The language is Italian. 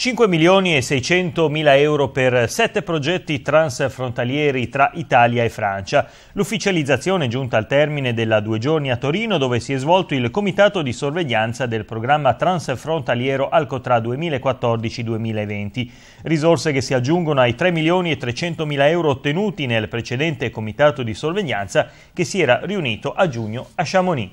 5 milioni e 600 mila euro per sette progetti transfrontalieri tra Italia e Francia. L'ufficializzazione è giunta al termine della due giorni a Torino dove si è svolto il comitato di sorveglianza del programma transfrontaliero Alcotra 2014-2020. Risorse che si aggiungono ai 3 milioni e 300 mila euro ottenuti nel precedente comitato di sorveglianza che si era riunito a giugno a Chamonix.